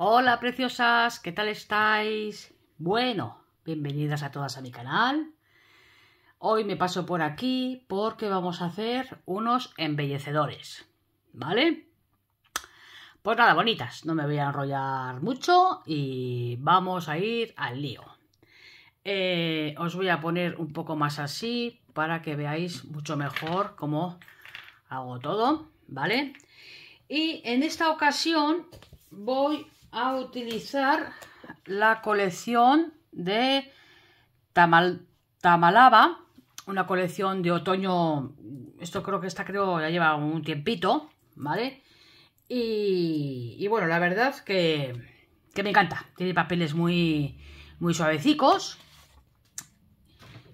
Hola preciosas, ¿qué tal estáis? Bueno, bienvenidas a todas a mi canal. Hoy me paso por aquí porque vamos a hacer unos embellecedores, ¿vale? Pues nada, bonitas, no me voy a enrollar mucho y vamos a ir al lío. Eh, os voy a poner un poco más así para que veáis mucho mejor cómo hago todo, ¿vale? Y en esta ocasión voy a utilizar la colección de Tamal, Tamalaba, una colección de otoño, esto creo que esta creo ya lleva un tiempito, ¿vale? Y, bueno, la verdad que, me encanta, tiene papeles muy, muy suavecicos.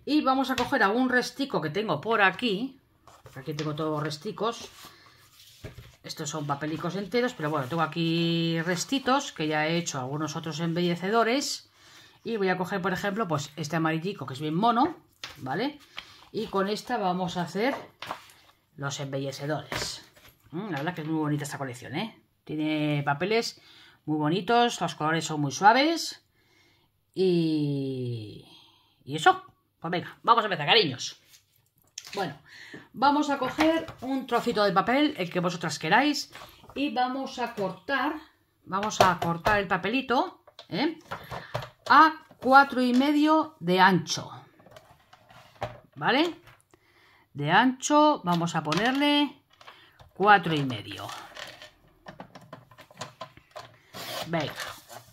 Y vamos a coger algún restico que tengo por aquí, aquí tengo todos los resticos, estos son papelicos enteros, pero bueno, tengo aquí restitos que ya he hecho algunos otros embellecedores. Y voy a coger, por ejemplo, pues este amarillico que es bien mono, ¿vale? Y con esta vamos a hacer los embellecedores. Mm, la verdad que es muy bonita esta colección, ¿eh? Tiene papeles muy bonitos, los colores son muy suaves. Y... Y eso. Pues venga, vamos a empezar, cariños. Bueno, vamos a coger un trocito de papel, el que vosotras queráis, y vamos a cortar, vamos a cortar el papelito ¿eh? a cuatro y medio de ancho, ¿vale? De ancho vamos a ponerle cuatro y medio. Venga,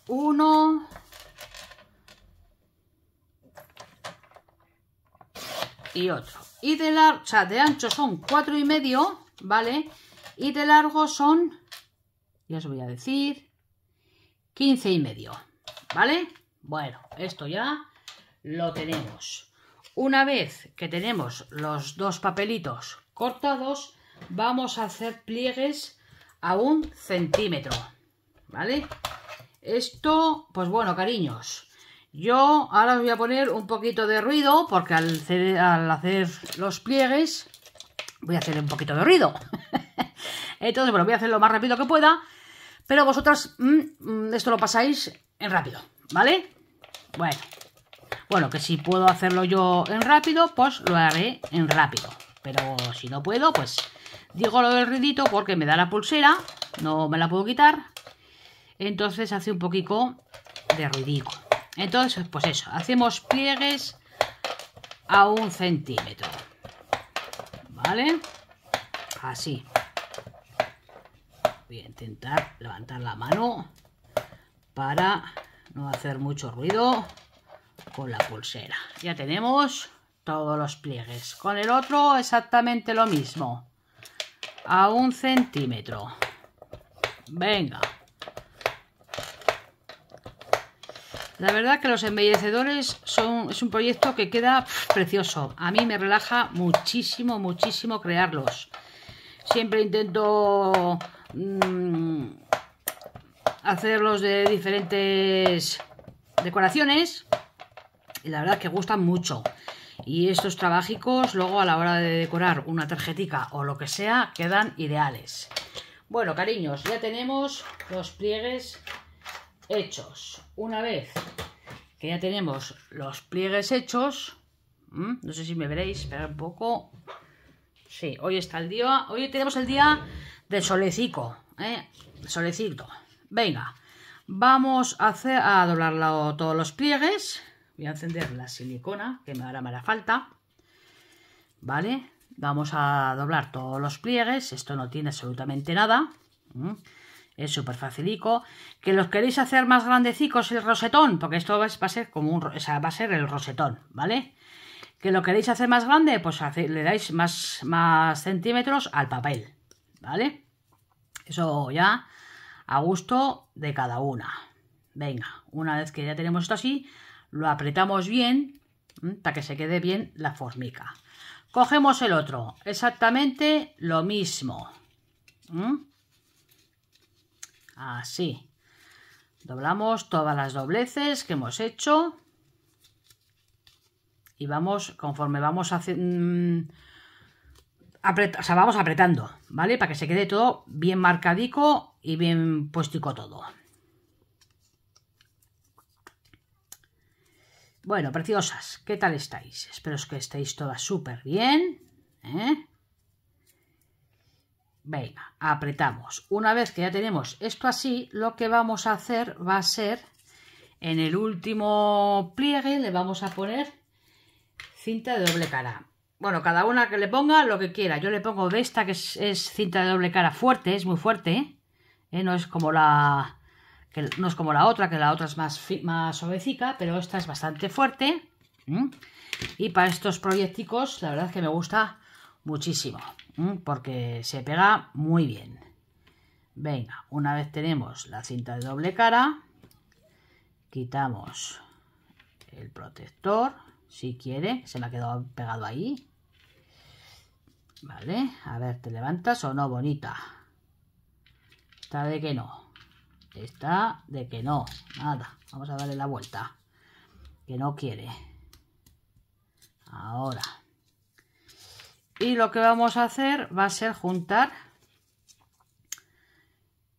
uno, y otro y de largo, o sea, de ancho son cuatro y medio, ¿vale? Y de largo son, ya os voy a decir, 15 y medio, ¿vale? Bueno, esto ya lo tenemos. Una vez que tenemos los dos papelitos cortados, vamos a hacer pliegues a un centímetro, ¿vale? Esto, pues bueno, cariños, yo ahora voy a poner un poquito de ruido, porque al hacer, los pliegues voy a hacer un poquito de ruido. Entonces, bueno, voy a hacer lo más rápido que pueda, pero vosotras mm, mm, esto lo pasáis en rápido, ¿vale? Bueno, bueno, que si puedo hacerlo yo en rápido, pues lo haré en rápido. Pero si no puedo, pues digo lo del ruidito porque me da la pulsera, no me la puedo quitar. Entonces hace un poquito de ruidico. Entonces, pues eso, hacemos pliegues a un centímetro. ¿Vale? Así. Voy a intentar levantar la mano para no hacer mucho ruido con la pulsera. Ya tenemos todos los pliegues. Con el otro exactamente lo mismo. A un centímetro. Venga. La verdad que los embellecedores son, es un proyecto que queda precioso. A mí me relaja muchísimo, muchísimo crearlos. Siempre intento mm, hacerlos de diferentes decoraciones y la verdad que gustan mucho. Y estos trabajicos luego a la hora de decorar una tarjetica o lo que sea quedan ideales. Bueno, cariños, ya tenemos los pliegues hechos una vez que ya tenemos los pliegues hechos, no sé si me veréis, espera un poco. Sí, hoy está el día, hoy tenemos el día del solecico, ¿eh? solecito. Venga, vamos a, hacer, a doblar todos los pliegues. Voy a encender la silicona, que ahora me hará falta. ¿Vale? Vamos a doblar todos los pliegues. Esto no tiene absolutamente nada. Es súper facilico. Que los queréis hacer más grandecicos el rosetón, porque esto va a ser como un, va a ser el rosetón, ¿vale? Que lo queréis hacer más grande, pues le dais más, más centímetros al papel, ¿vale? Eso ya a gusto de cada una. Venga, una vez que ya tenemos esto así, lo apretamos bien para que se quede bien la formica. Cogemos el otro, exactamente lo mismo. Así. Doblamos todas las dobleces que hemos hecho. Y vamos, conforme vamos a hacer, mm, vamos apretando, ¿vale? Para que se quede todo bien marcadico y bien puestico todo. Bueno, preciosas, ¿qué tal estáis? Espero que estéis todas súper bien. ¿eh? Venga, apretamos. Una vez que ya tenemos esto así, lo que vamos a hacer va a ser, en el último pliegue le vamos a poner cinta de doble cara. Bueno, cada una que le ponga lo que quiera. Yo le pongo de esta que es, cinta de doble cara fuerte, es muy fuerte. ¿eh? Eh, no es como la no es como la otra, que la otra es más, más pero esta es bastante fuerte. Y para estos proyecticos, la verdad es que me gusta muchísimo, porque se pega muy bien. Venga, una vez tenemos la cinta de doble cara, quitamos el protector, si quiere, se me ha quedado pegado ahí. Vale, a ver, ¿te levantas o no, bonita? Está de que no. Está de que no. Nada, vamos a darle la vuelta. Que no quiere. Ahora, y lo que vamos a hacer va a ser juntar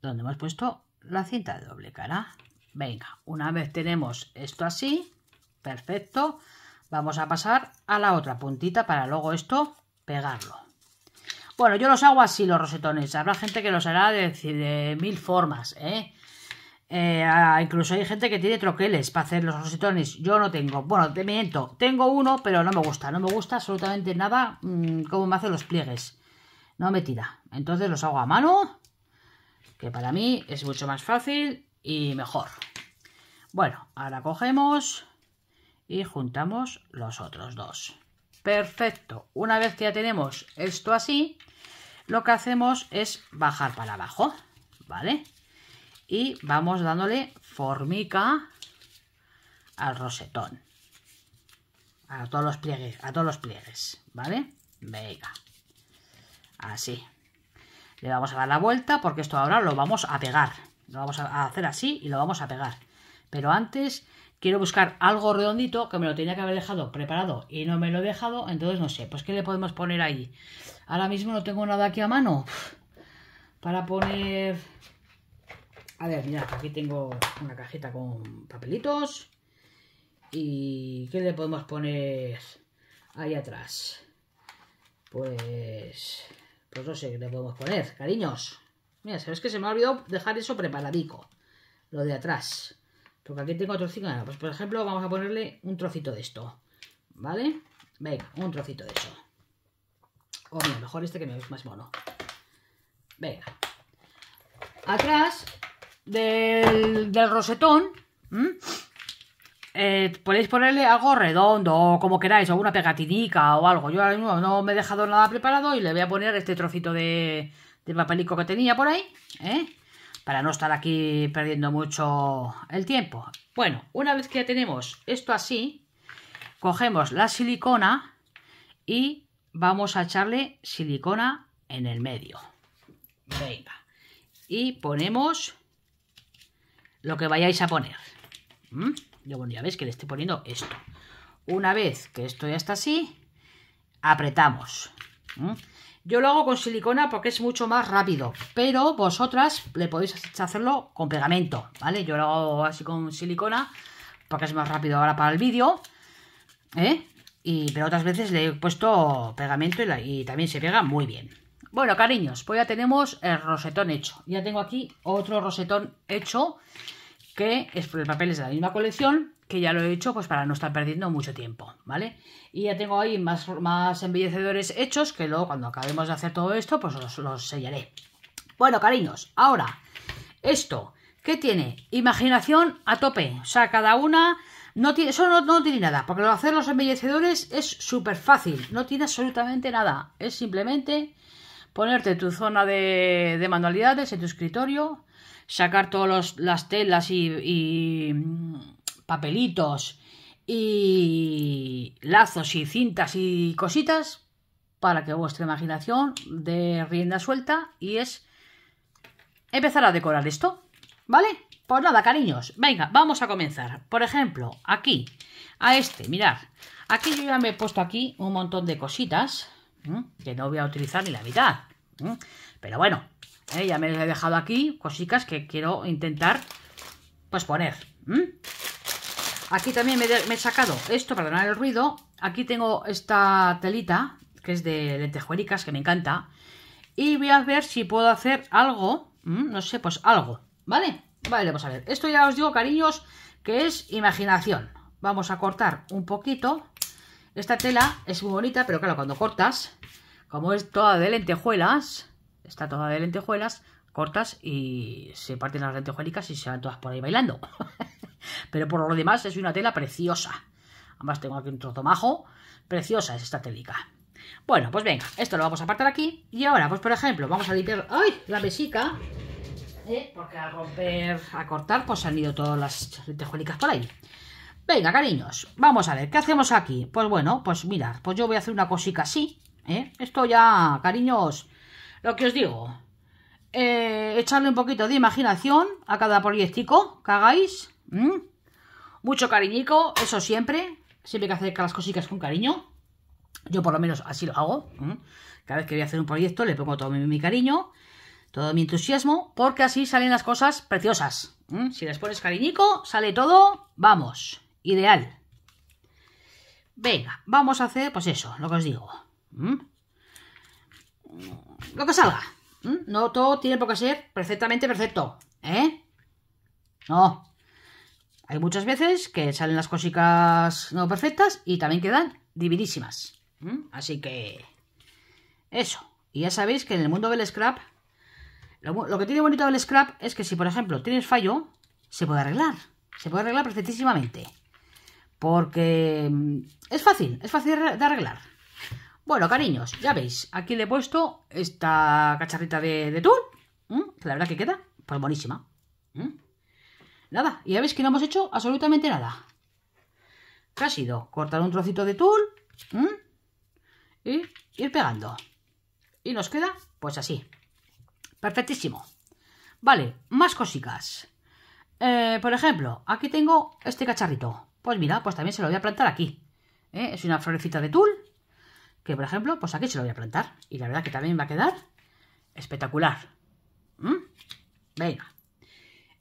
donde hemos puesto la cinta de doble cara. Venga, una vez tenemos esto así, perfecto, vamos a pasar a la otra puntita para luego esto pegarlo. Bueno, yo los hago así los rosetones, habrá gente que los hará de, mil formas, ¿eh? Eh, incluso hay gente que tiene troqueles para hacer los rosetones, Yo no tengo. Bueno, de miento. Tengo uno, pero no me gusta. No me gusta absolutamente nada mm, cómo me hacen los pliegues. No me tira. Entonces los hago a mano. Que para mí es mucho más fácil y mejor. Bueno, ahora cogemos y juntamos los otros dos. Perfecto. Una vez que ya tenemos esto así, lo que hacemos es bajar para abajo. ¿Vale? y vamos dándole formica al rosetón. A todos los pliegues, a todos los pliegues, ¿vale? Venga. Así. Le vamos a dar la vuelta porque esto ahora lo vamos a pegar. Lo vamos a hacer así y lo vamos a pegar. Pero antes quiero buscar algo redondito que me lo tenía que haber dejado preparado y no me lo he dejado, entonces no sé. Pues ¿qué le podemos poner ahí? Ahora mismo no tengo nada aquí a mano para poner a ver, mirad, aquí tengo una cajita con papelitos. ¿Y qué le podemos poner ahí atrás? Pues... Pues no sé qué le podemos poner, cariños. Mira, sabes que se me ha olvidado dejar eso preparadico. Lo de atrás. Porque aquí tengo otro cinco. Pues por ejemplo, vamos a ponerle un trocito de esto. ¿Vale? Venga, un trocito de eso. O oh, mira, mejor este que me es más mono. Venga. Atrás del, rosetón, eh, podéis ponerle algo redondo o como queráis, o una pegatinica o algo. Yo ahora mismo no me he dejado nada preparado y le voy a poner este trocito de, papelico que tenía por ahí, ¿eh? para no estar aquí perdiendo mucho el tiempo. Bueno, una vez que ya tenemos esto así, cogemos la silicona y vamos a echarle silicona en el medio. Venga. Y ponemos lo que vayáis a poner. ¿Mm? Yo, ya veis que le estoy poniendo esto. Una vez que esto ya está así, apretamos. ¿Mm? Yo lo hago con silicona porque es mucho más rápido, pero vosotras le podéis hacerlo con pegamento, ¿vale? Yo lo hago así con silicona porque es más rápido ahora para el vídeo, ¿eh? Y, pero otras veces le he puesto pegamento y también se pega muy bien. Bueno, cariños, pues ya tenemos el rosetón hecho. Ya tengo aquí otro rosetón hecho, que es por el papel es de la misma colección, que ya lo he hecho pues para no estar perdiendo mucho tiempo, ¿vale? Y ya tengo ahí más, embellecedores hechos, que luego cuando acabemos de hacer todo esto, pues los, los sellaré. Bueno, cariños, ahora, esto, ¿qué tiene? Imaginación a tope, o sea, cada una... No tiene, eso no, tiene nada, porque lo hacer los embellecedores es súper fácil, no tiene absolutamente nada, es simplemente ponerte tu zona de, manualidades en tu escritorio, sacar todas las telas y, y mm, papelitos y lazos y cintas y cositas para que vuestra imaginación dé rienda suelta y es empezar a decorar esto, ¿vale? Pues nada, cariños, venga, vamos a comenzar. Por ejemplo, aquí, a este, mirad, aquí yo ya me he puesto aquí un montón de cositas ¿Mm? que no voy a utilizar ni la mitad. ¿Mm? Pero bueno, eh, ya me he dejado aquí cositas que quiero intentar pues poner. ¿Mm? Aquí también me, he sacado esto, donar el ruido. Aquí tengo esta telita, que es de lentejuelicas, que me encanta. Y voy a ver si puedo hacer algo, no sé, pues algo, ¿vale? Vale, vamos pues a ver, esto ya os digo, cariños, que es imaginación. Vamos a cortar un poquito esta tela es muy bonita, pero claro, cuando cortas, como es toda de lentejuelas, está toda de lentejuelas, cortas y se parten las lentejuelicas y se van todas por ahí bailando. pero por lo demás es una tela preciosa. Además tengo aquí un trozo majo. Preciosa es esta telica. Bueno, pues venga, esto lo vamos a apartar aquí. Y ahora, pues por ejemplo, vamos a limpiar... ¡Ay! La mesica. ¿eh? Porque al romper, a cortar, pues han ido todas las lentejuelicas por ahí. Venga, cariños, vamos a ver, ¿qué hacemos aquí? Pues bueno, pues mirad, pues yo voy a hacer una cosita así, ¿eh? Esto ya, cariños, lo que os digo, eh, echarle un poquito de imaginación a cada proyectico que hagáis, mucho cariñico, eso siempre, siempre que hacer las cositas con cariño, yo por lo menos así lo hago, cada vez que voy a hacer un proyecto le pongo todo mi, cariño, todo mi entusiasmo, porque así salen las cosas preciosas, si les pones cariñico, sale todo, vamos. Ideal. Venga, vamos a hacer, pues eso, lo que os digo. Lo que salga. No todo tiene por qué ser perfectamente perfecto. ¿eh? No. Hay muchas veces que salen las cositas no perfectas y también quedan divinísimas. Así que... Eso. Y ya sabéis que en el mundo del scrap... Lo, lo que tiene bonito del scrap es que si, por ejemplo, tienes fallo, se puede arreglar. Se puede arreglar perfectísimamente. Porque mm, es fácil, es fácil de arreglar. Bueno, cariños, ya veis, aquí le he puesto esta cacharrita de, tul que la verdad que queda, pues buenísima. Nada, y ya veis que no hemos hecho absolutamente nada. ¿Qué ha sido? Cortar un trocito de tul y ir pegando. Y nos queda, pues así. Perfectísimo. Vale, más cositas. Eh, por ejemplo, aquí tengo este cacharrito. Pues mira, pues también se lo voy a plantar aquí. ¿Eh? Es una florecita de tul, que por ejemplo, pues aquí se lo voy a plantar. Y la verdad que también va a quedar espectacular. ¿Mm? Venga.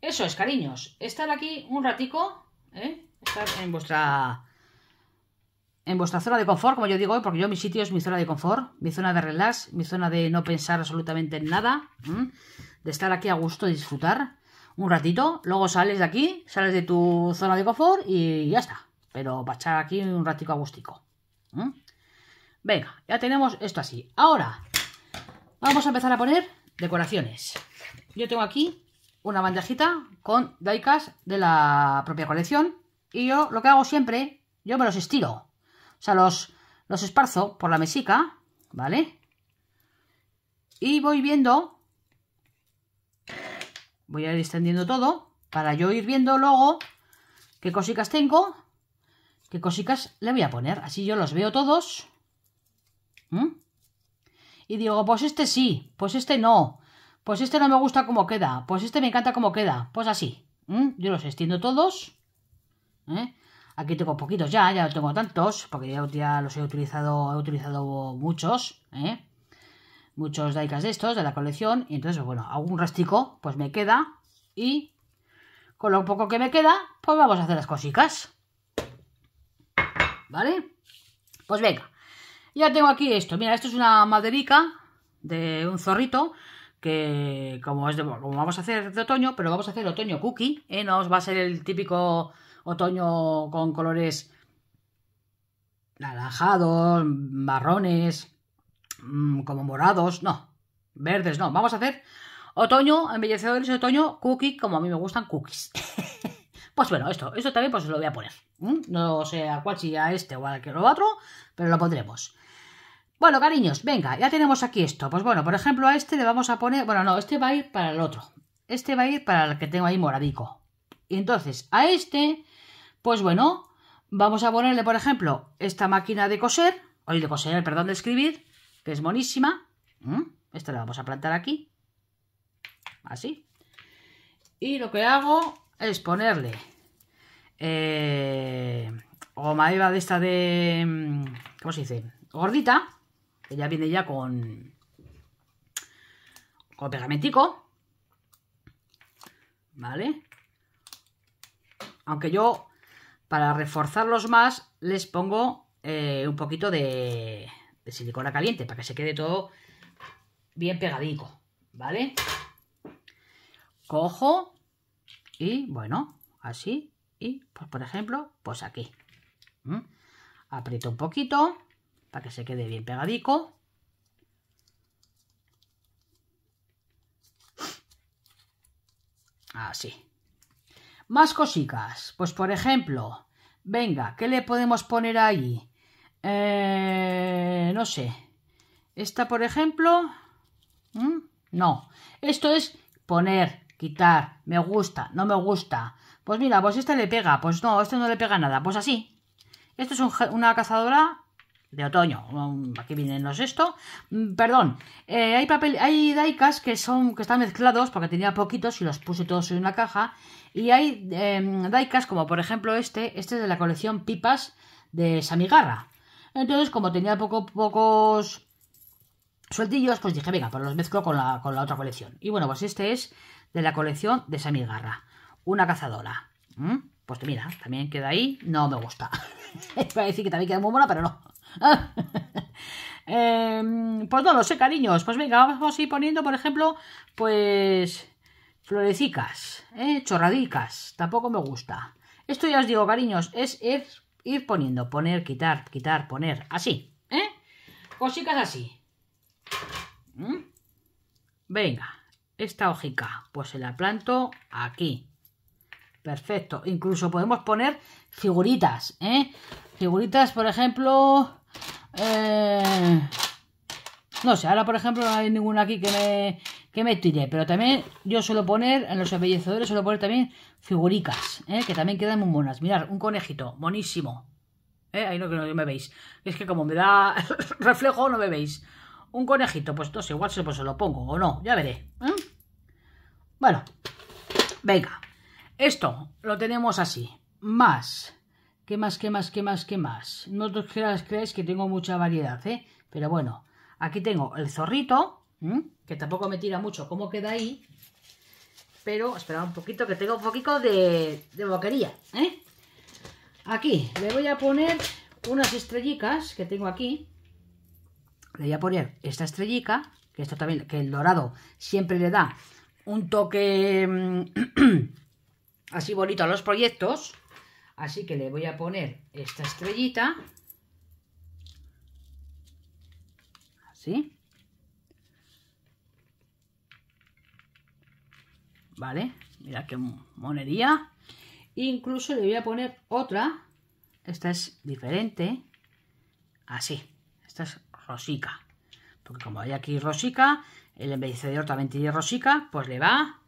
Eso es, cariños. Estar aquí un ratico, ¿eh? Estar en vuestra... En vuestra zona de confort, como yo digo porque yo mi sitio es mi zona de confort, mi zona de relax, mi zona de no pensar absolutamente en nada, de estar aquí a gusto, y disfrutar un ratito, luego sales de aquí, sales de tu zona de confort y ya está. Pero para echar aquí un ratito agustico. Venga, ya tenemos esto así. Ahora, vamos a empezar a poner decoraciones. Yo tengo aquí una bandejita con daikas de la propia colección. Y yo lo que hago siempre, yo me los estiro. O sea, los, los esparzo por la mesica, ¿vale? Y voy viendo Voy a ir extendiendo todo para yo ir viendo luego qué cositas tengo, qué cositas le voy a poner. Así yo los veo todos. ¿Mm? Y digo, pues este sí, pues este no, pues este no me gusta como queda, pues este me encanta como queda, pues así. ¿Mm? Yo los extiendo todos. ¿eh? Aquí tengo poquitos ya, ya no tengo tantos, porque ya, ya los he utilizado, he utilizado muchos. ¿eh? muchos daikas de estos de la colección. Y entonces, bueno, algún rastico, pues me queda. Y con lo poco que me queda, pues vamos a hacer las cositas. ¿Vale? Pues venga. Ya tengo aquí esto. Mira, esto es una maderica de un zorrito que como, es vamos a hacer de otoño, pero vamos a hacer otoño cookie, ¿eh? os va a ser el típico otoño con colores naranjados, marrones, Mm, como morados, no. Verdes, no. Vamos a hacer otoño, embellecedores de otoño, cookie, como a mí me gustan, cookies. pues bueno, esto, esto también pues lo voy a poner. No sé a cuál, si a este o a lo otro, pero lo pondremos. Bueno, cariños, venga, ya tenemos aquí esto. Pues bueno, por ejemplo, a este le vamos a poner... Bueno, no, este va a ir para el otro. Este va a ir para el que tengo ahí moradico. Y entonces, a este, pues bueno, vamos a ponerle, por ejemplo, esta máquina de coser, o de coser, perdón, de escribir, que es monísima. Esta la vamos a plantar aquí. Así. Y lo que hago es ponerle eh, goma eva de esta de... Mm, ¿Cómo se dice? Gordita. Que ya viene ya con... Con pegamentico. ¿Vale? Aunque yo, para reforzarlos más, les pongo eh, un poquito de, de silicona caliente para que se quede todo bien pegadico, ¿vale? Cojo y, bueno, así, y, pues, por ejemplo, pues aquí. Aprieto un poquito para que se quede bien pegadico. Así. Más cositas. Pues, por ejemplo, venga, ¿qué le podemos poner ahí? Eh, no sé. Esta, por ejemplo. ¿Mm? No. Esto es poner, quitar, me gusta, no me gusta. Pues mira, pues esta le pega. Pues no, este no le pega nada. Pues así. Esto es una cazadora de otoño. Mm, aquí vienen los esto. Mm, perdón, eh, hay papel, hay daikas que son que están mezclados porque tenía poquitos y los puse todos en una caja. Y hay em, daikas como por ejemplo este, este es de la colección Pipas de Samigarra. Entonces, como tenía poco, pocos sueltillos, pues dije, venga, pues los mezclo con la, con la otra colección. Y bueno, pues este es de la colección de Sammy Garra, una cazadora. ¿Mm? Pues mira, también queda ahí, no me gusta. a decir que también queda muy buena, pero no. Em, pues no lo sé, cariños. Pues venga, vamos a ir poniendo, por ejemplo, pues florecicas, eh, chorradicas. Tampoco me gusta. Esto ya os digo, cariños, es ir poniendo, poner, quitar, quitar, poner, así, ¿eh? Cositas así. ¿Mm? Venga, esta hojica, pues se la planto aquí. Perfecto, incluso podemos poner figuritas, ¿eh? Figuritas, por ejemplo, eh, no sé, ahora por ejemplo no hay ninguno aquí que me, que tire, pero también yo suelo poner, en los embellecedores suelo poner también figuricas, ¿eh? que también quedan muy buenas. Mirad, un conejito, monísimo ¿eh? Ahí no que no me veis. Es que como me da reflejo no me veis. Un conejito, pues no sé, igual se, pues, lo pongo o no, ya veré. ¿eh? Bueno, venga. Esto lo tenemos así. Más. ¿Qué más, qué más, qué más, qué más? No os creáis que tengo mucha variedad, ¿eh? Pero bueno, Aquí tengo el zorrito, que tampoco me tira mucho cómo queda ahí. Pero espera un poquito que tengo un poquito de, boquería. ¿eh? Aquí le voy a poner unas estrellitas que tengo aquí. Le voy a poner esta estrellita, que esto también, que el dorado siempre le da un toque mm, así bonito a los proyectos. Así que le voy a poner esta estrellita ¿sí? ¿Vale? Mira qué monería. Incluso le voy a poner otra. Esta es diferente. Así. Esta es rosica. Porque como hay aquí rosica, el embellecedor también tiene rosica, pues le va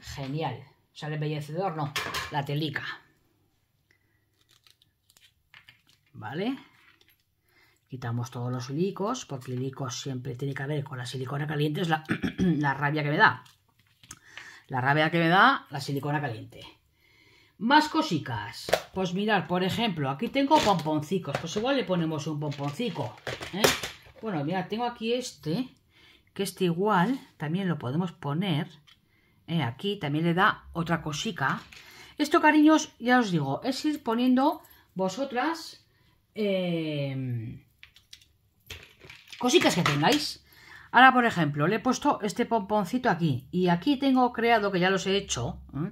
genial. O sea, el embellecedor no, la telica. ¿Vale? Quitamos todos los licos, porque licos siempre tiene que ver con la silicona caliente, es la, rabia que me da. La rabia que me da la silicona caliente. Más cositas. Pues mirar, por ejemplo, aquí tengo pomponcicos. Pues igual le ponemos un pomponcico. ¿eh? Bueno, mira, tengo aquí este, que este igual también lo podemos poner. ¿eh? Aquí también le da otra cosica. Esto, cariños, ya os digo, es ir poniendo vosotras... Eh, cositas que tengáis. Ahora, por ejemplo, le he puesto este pomponcito aquí. Y aquí tengo creado, que ya los he hecho, ¿eh?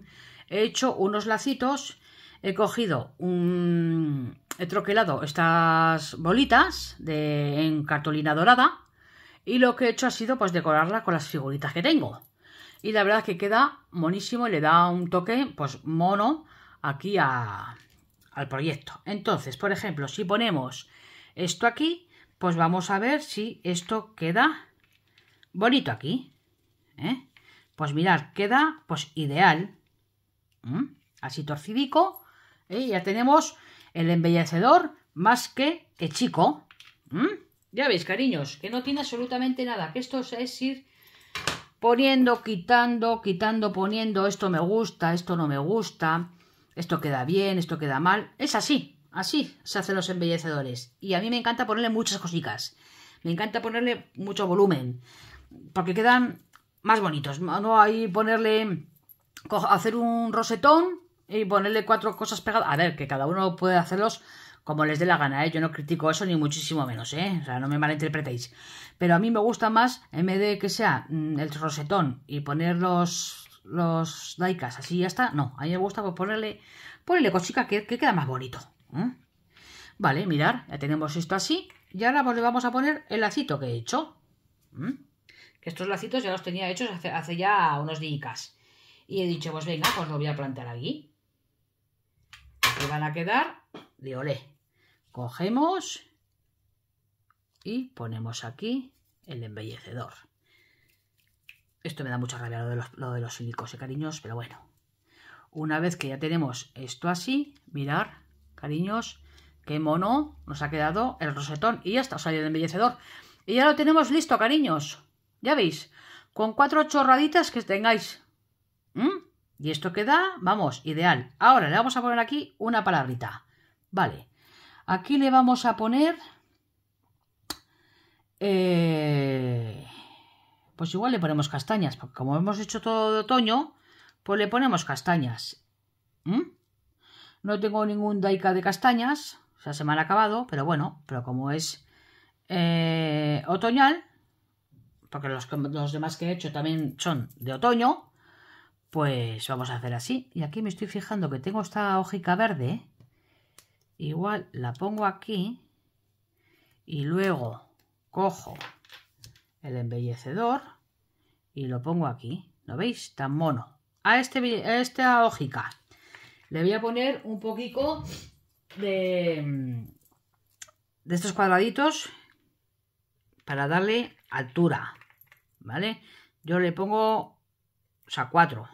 he hecho unos lacitos. He cogido un... He troquelado estas bolitas de, en cartulina dorada. Y lo que he hecho ha sido pues decorarla con las figuritas que tengo. Y la verdad es que queda monísimo y le da un toque pues mono aquí a, al proyecto. Entonces, por ejemplo, si ponemos esto aquí, pues vamos a ver si esto queda bonito aquí. ¿eh? Pues mirad, queda pues ideal. Así torcidico. ¿eh? Ya tenemos el embellecedor más que, chico. Ya veis, cariños, que no tiene absolutamente nada. Que esto es ir poniendo, quitando, quitando, poniendo. Esto me gusta, esto no me gusta. Esto queda bien, esto queda mal. Es así. Así se hacen los embellecedores. Y a mí me encanta ponerle muchas cositas. Me encanta ponerle mucho volumen. Porque quedan más bonitos. No hay ponerle. Hacer un rosetón y ponerle cuatro cosas pegadas. A ver, que cada uno puede hacerlos como les dé la gana, ¿eh? Yo no critico eso ni muchísimo menos, ¿eh? O sea, no me malinterpretéis. Pero a mí me gusta más, en vez de que sea mm, el rosetón y poner los, los daikas así ya está, no. A mí me gusta pues, ponerle, ponerle cosica que queda más bonito. ¿Eh? Vale, mirar, ya tenemos esto así. Y ahora pues, le vamos a poner el lacito que he hecho. ¿Mm? Que estos lacitos ya los tenía hechos hace, ya unos días. Y he dicho, pues venga, pues lo voy a plantar aquí. Que van a quedar de olé. Cogemos y ponemos aquí el embellecedor. Esto me da mucha rabia lo de los, lo de los silicos y cariños, pero bueno. Una vez que ya tenemos esto así, mirar, Cariños, qué mono nos ha quedado el rosetón. Y ya está, os el embellecedor. Y ya lo tenemos listo, cariños. Ya veis, con cuatro chorraditas que tengáis. ¿Mm? Y esto queda, vamos, ideal. Ahora le vamos a poner aquí una palabrita. Vale. Aquí le vamos a poner... Eh, pues igual le ponemos castañas, porque como hemos hecho todo de otoño, pues le ponemos castañas. ¿Mm? No tengo ningún Daika de castañas, o sea, se me han acabado, pero bueno, pero como es eh, otoñal, porque los, demás que he hecho también son de otoño, pues vamos a hacer así. Y aquí me estoy fijando que tengo esta hojica verde, igual la pongo aquí y luego cojo el embellecedor y lo pongo aquí. ¿Lo veis? Tan mono. A, este, a esta hojica. Le voy a poner un poquito de, mm, de estos cuadraditos para darle altura, ¿vale? Yo le pongo, o sea, cuatro,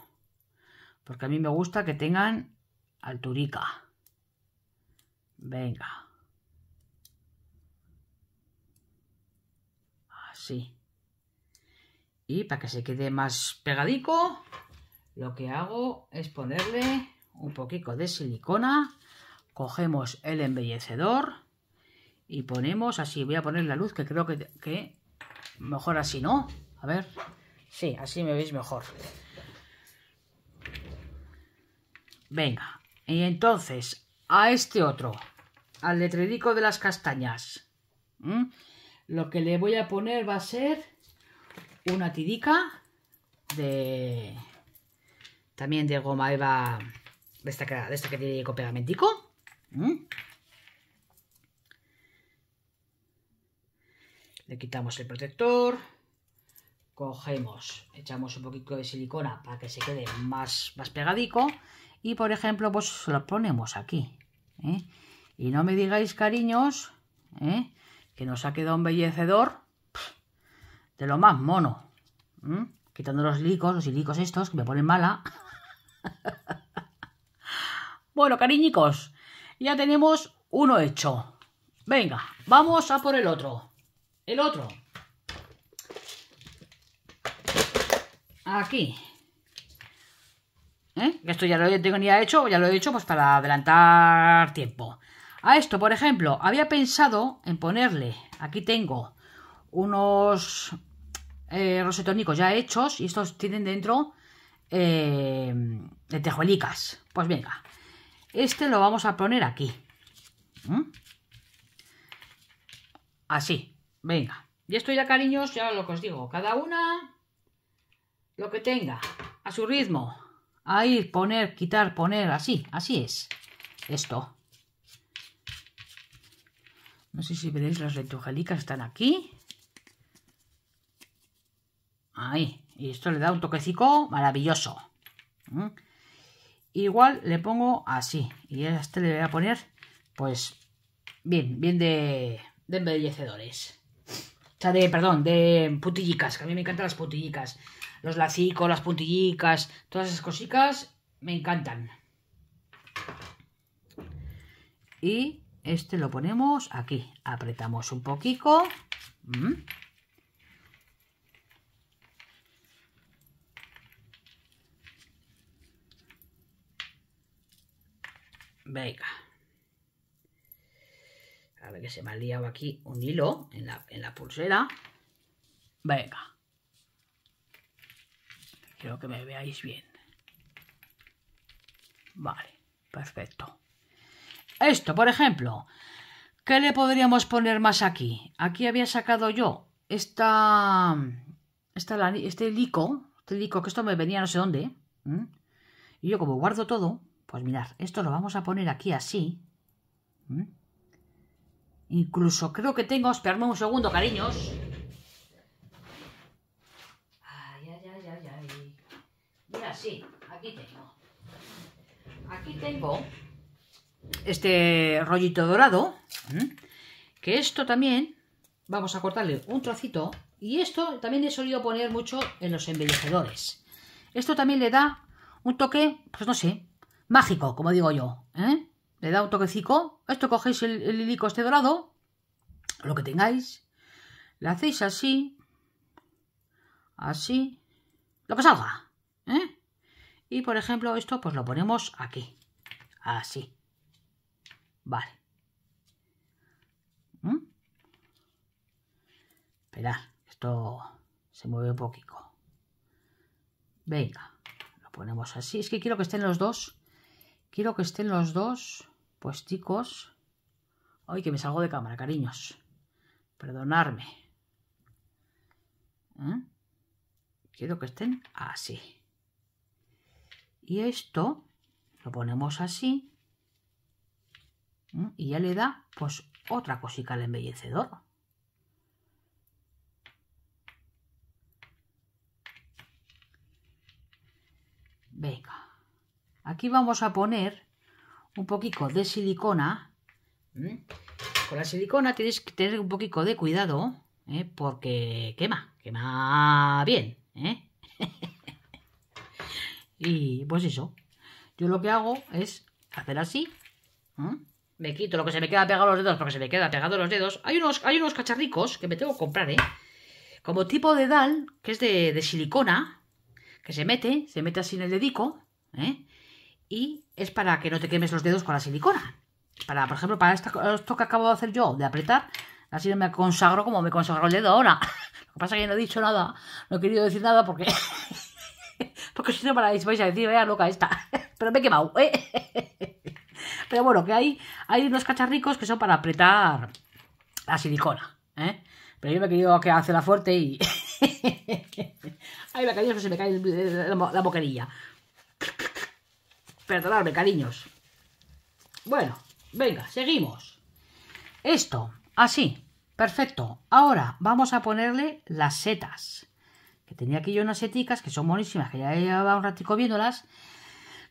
porque a mí me gusta que tengan alturica. Venga. Así. Y para que se quede más pegadico, lo que hago es ponerle un poquito de silicona, cogemos el embellecedor y ponemos así, voy a poner la luz que creo que, que mejor así, ¿no? A ver, sí, así me veis mejor. Venga, y entonces a este otro, al letrerico de las castañas, lo que le voy a poner va a ser una tidica de también de goma eva de que, que tiene con pegamentico. ¿Mm? Le quitamos el protector. Cogemos, echamos un poquito de silicona para que se quede más, más pegadico. Y por ejemplo, pues lo ponemos aquí. ¿eh? Y no me digáis, cariños, ¿eh? que nos ha quedado embellecedor de lo más mono. Quitando los licos, los silicos estos, que me ponen mala. Bueno, cariñicos, ya tenemos uno hecho. Venga, vamos a por el otro. El otro. Aquí. ¿Eh? Esto ya lo tengo hecho, ya lo he hecho pues para adelantar tiempo. A esto, por ejemplo, había pensado en ponerle, aquí tengo unos eh, rosetónicos ya hechos y estos tienen dentro eh, de tejuelicas. Pues venga, este lo vamos a poner aquí. ¿Mm? Así. Venga. Y esto ya, cariños, ya lo que os digo. Cada una lo que tenga. A su ritmo. Ahí, poner, quitar, poner. Así. Así es. Esto. No sé si veréis las lentejuelicas están aquí. Ahí. Y esto le da un toquecico maravilloso. ¿Mm? Igual le pongo así. Y a este le voy a poner, pues, bien, bien de, de embellecedores. O sea, de, perdón, de putillicas, que a mí me encantan las putillicas. Los lacicos, las puntillicas, todas esas cositas me encantan. Y este lo ponemos aquí. Apretamos un poquito. Mm. Venga. A ver que se me ha liado aquí un hilo en la, en la pulsera. Venga. Quiero que me veáis bien. Vale, perfecto. Esto, por ejemplo, ¿qué le podríamos poner más aquí? Aquí había sacado yo esta, esta este lico, este que esto me venía no sé dónde. Y yo como guardo todo, pues mirad, esto lo vamos a poner aquí así. ¿Mm? Incluso creo que tengo... Esperadme un segundo, cariños. Ay, ay, ay, ay, Mira, sí, aquí tengo. Aquí tengo este rollito dorado. ¿Mm? Que esto también... Vamos a cortarle un trocito. Y esto también he solido poner mucho en los embellecedores. Esto también le da un toque, pues no sé, mágico, como digo yo. ¿eh? Le da un toquecico. Esto cogéis el, el hilico este dorado, lo que tengáis. Le hacéis así, así, lo que salga. ¿eh? Y por ejemplo, esto pues lo ponemos aquí. Así. Vale. ¿Mm? esto se mueve un poquito. Venga, lo ponemos así. Es que quiero que estén los dos Quiero que estén los dos puesticos. Ay, que me salgo de cámara, cariños. Perdonarme. ¿Eh? Quiero que estén así. Y esto lo ponemos así. ¿eh? Y ya le da, pues, otra cosita al embellecedor. Venga. Aquí vamos a poner un poquito de silicona. ¿eh? Con la silicona tenéis que tener un poquito de cuidado, ¿eh? porque quema, quema bien. ¿eh? y pues eso. Yo lo que hago es hacer así. Me quito lo que se me queda pegado a los dedos, porque se me queda pegado los dedos. Hay unos, hay unos cacharricos que me tengo que comprar, ¿eh? Como tipo de dal, que es de, de silicona, que se mete, se mete así en el dedico, ¿eh? y es para que no te quemes los dedos con la silicona. Para, por ejemplo, para esto, que acabo de hacer yo, de apretar, así no me consagro como me consagro el dedo ahora. Lo que pasa es que no he dicho nada, no he querido decir nada porque... porque si no me vais a decir, vaya loca esta. Pero me he quemado, ¿eh? Pero bueno, que hay, hay unos cacharricos que son para apretar la silicona, ¿eh? Pero yo me he querido que hace la fuerte y... Ay, me ha caído, se me cae la, la boquerilla. Perdonadme, cariños. Bueno, venga, seguimos. Esto, así, perfecto. Ahora vamos a ponerle las setas. Que tenía aquí yo unas seticas que son buenísimas, que ya llevaba un ratico viéndolas.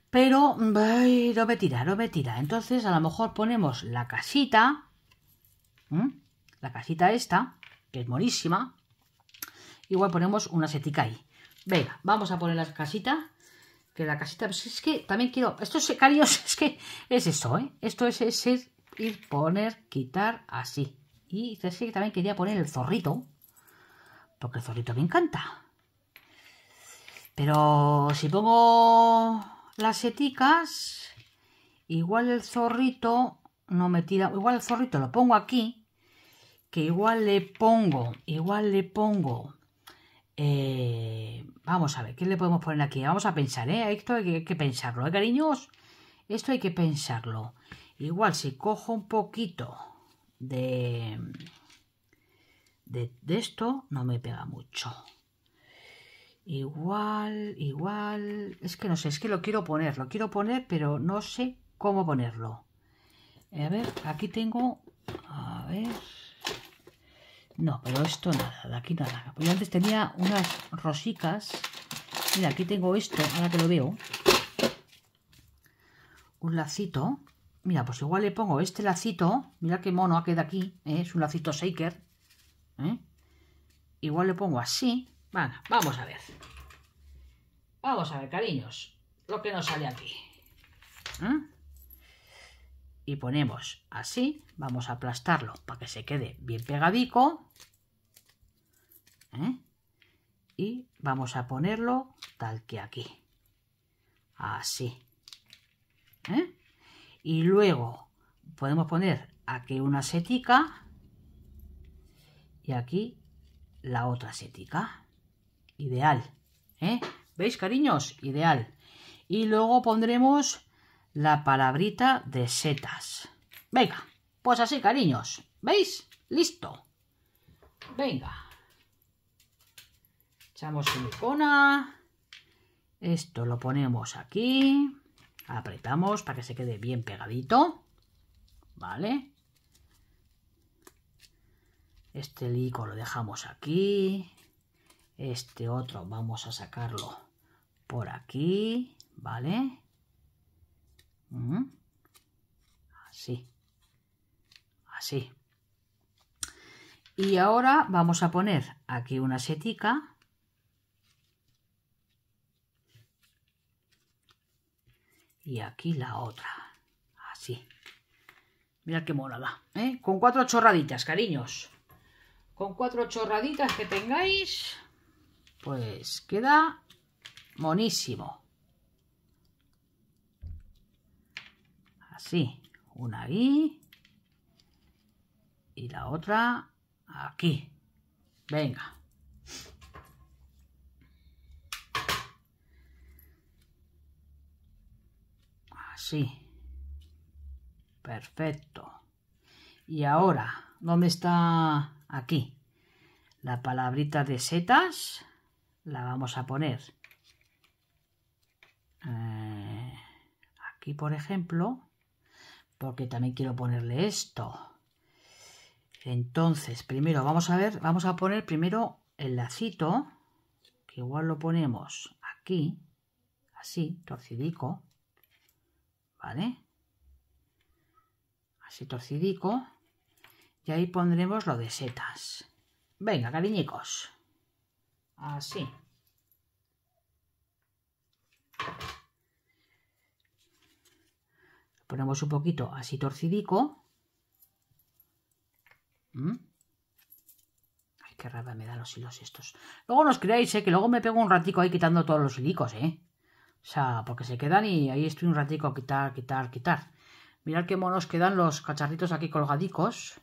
Pero, ay, no me tira, no me tira. Entonces, a lo mejor ponemos la casita. La casita esta, que es buenísima. Igual ponemos una setica ahí. Venga, vamos a poner la casita. Que la casita, pues es que también quiero. es... secarios, es que es eso, ¿eh? Esto es, ir, poner, quitar, así. Y que también quería poner el zorrito. Porque el zorrito me encanta. Pero si pongo las eticas, igual el zorrito no me tira. Igual el zorrito lo pongo aquí. Que igual le pongo, igual le pongo eh, vamos a ver, ¿qué le podemos poner aquí? Vamos a pensar, ¿eh? Esto hay que, pensarlo, ¿eh, cariños? Esto hay que pensarlo. Igual si cojo un poquito de, de esto, no me pega mucho. Igual, igual... Es que no sé, es que lo quiero poner, lo quiero poner, pero no sé cómo ponerlo. A ver, aquí tengo... A ver... No, pero esto nada, de aquí nada. Pues yo antes tenía unas rosicas. Mira, aquí tengo esto, ahora que lo veo. Un lacito. Mira, pues igual le pongo este lacito. Mira qué mono ha quedado aquí. ¿eh? Es un lacito shaker. ¿eh? Igual le pongo así. vamos a ver. Vamos a ver, cariños. Lo que nos sale aquí. ¿eh? y ponemos así, vamos a aplastarlo para que se quede bien pegadico ¿eh? y vamos a ponerlo tal que aquí, así. ¿eh? Y luego podemos poner aquí una setica y aquí la otra setica. Ideal. ¿eh? ¿Veis, cariños? Ideal. Y luego pondremos la palabrita de setas. Venga, pues así, cariños. ¿Veis? Listo. Venga. Echamos silicona. Esto lo ponemos aquí. Apretamos para que se quede bien pegadito. ¿Vale? Este lico lo dejamos aquí. Este otro vamos a sacarlo por aquí. ¿Vale? Así. Así. Y ahora vamos a poner aquí una setica. Y aquí la otra. Así. Mirad qué mola ¿eh? Con cuatro chorraditas, cariños. Con cuatro chorraditas que tengáis, pues queda monísimo. Sí, Una aquí y la otra aquí. Venga. Así. Perfecto. Y ahora, ¿dónde está aquí? La palabrita de setas la vamos a poner eh, aquí, por ejemplo porque también quiero ponerle esto. Entonces, primero vamos a ver, vamos a poner primero el lacito, que igual lo ponemos aquí, así, torcidico, ¿vale? Así torcidico, y ahí pondremos lo de setas. Venga, cariñicos, así ponemos un poquito así torcidico. ¿Mm? Ay, qué rabia me dan los hilos estos. Luego no os creáis, ¿eh? que luego me pego un ratico ahí quitando todos los hilicos, ¿eh? O sea, porque se quedan y ahí estoy un ratico a quitar, quitar, quitar. Mirad qué monos quedan los cacharritos aquí colgadicos.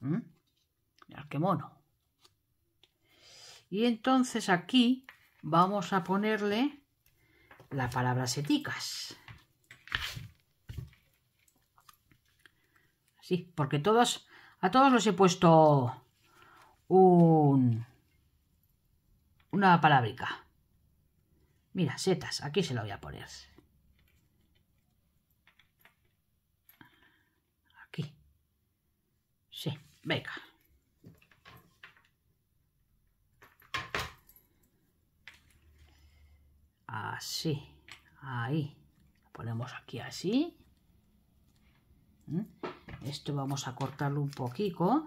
¿Mm? Mirad qué mono. Y entonces aquí vamos a ponerle la palabra seticas. Sí, porque todos, a todos los he puesto un, una palabrica. Mira, setas, aquí se lo voy a poner. Aquí. Sí, venga. Así. Ahí. ponemos aquí así. ¿Mm? Esto vamos a cortarlo un poquito.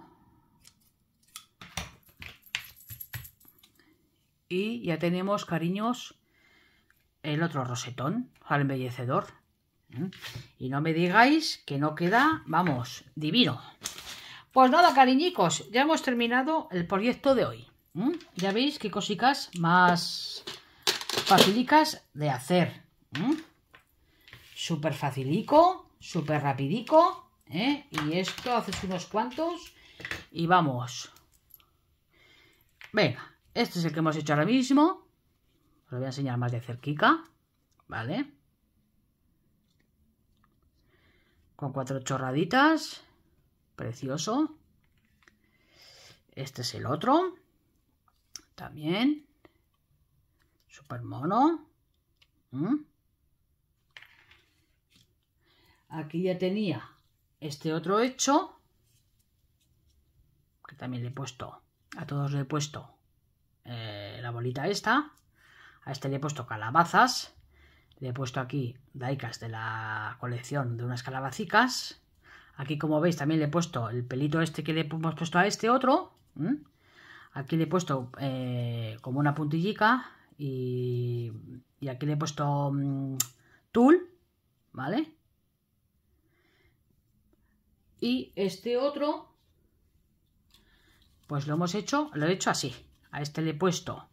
Y ya tenemos, cariños, el otro rosetón al embellecedor. ¿Mm? Y no me digáis que no queda, vamos, divino. Pues nada, cariñicos, ya hemos terminado el proyecto de hoy. ¿Mm? Ya veis qué cositas más facilicas de hacer. super Súper facilico, súper rapidico. ¿eh? Y esto haces unos cuantos y vamos. Venga, este es el que hemos hecho ahora mismo. Os lo voy a enseñar más de cerquica. ¿Vale? Con cuatro chorraditas. Precioso. Este es el otro. También. Super mono. ¿Mm? Aquí ya tenía este otro hecho. Que también le he puesto. A todos le he puesto eh, la bolita esta. A este le he puesto calabazas. Le he puesto aquí daicas de la colección de unas calabacicas. Aquí, como veis, también le he puesto el pelito este que le hemos puesto a este otro. Aquí le he puesto eh, como una puntillica y, aquí le he puesto mm, Tul tool, ¿vale? Y este otro, pues lo hemos hecho, lo he hecho así. A este le he puesto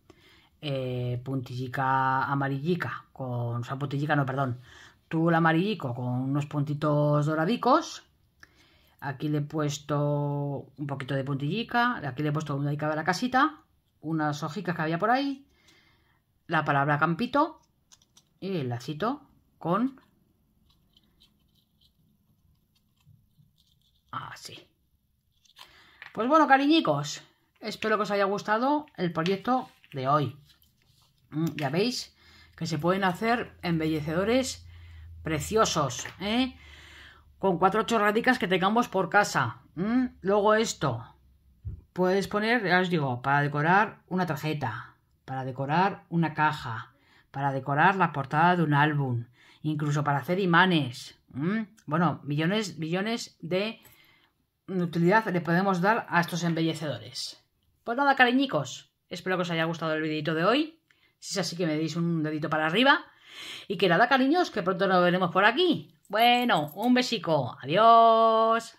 eh, puntillica amarillica, con, o sea, puntillica no, perdón, tul amarillico con unos puntitos doradicos. Aquí le he puesto un poquito de puntillica, aquí le he puesto una dedicada de la casita, unas hojitas que había por ahí, la palabra campito y el lacito con... Así. Pues bueno, cariñicos, espero que os haya gustado el proyecto de hoy. Mm, ya veis que se pueden hacer embellecedores preciosos, ¿eh? Con cuatro chorradicas que tengamos por casa. Mm, luego esto. Puedes poner, ya os digo, para decorar una tarjeta para decorar una caja, para decorar la portada de un álbum, incluso para hacer imanes. Bueno, millones, millones de utilidad le podemos dar a estos embellecedores. Pues nada, cariñicos, espero que os haya gustado el videito de hoy. Si es así que me deis un dedito para arriba. Y que nada, cariños, que pronto nos veremos por aquí. Bueno, un besico. Adiós.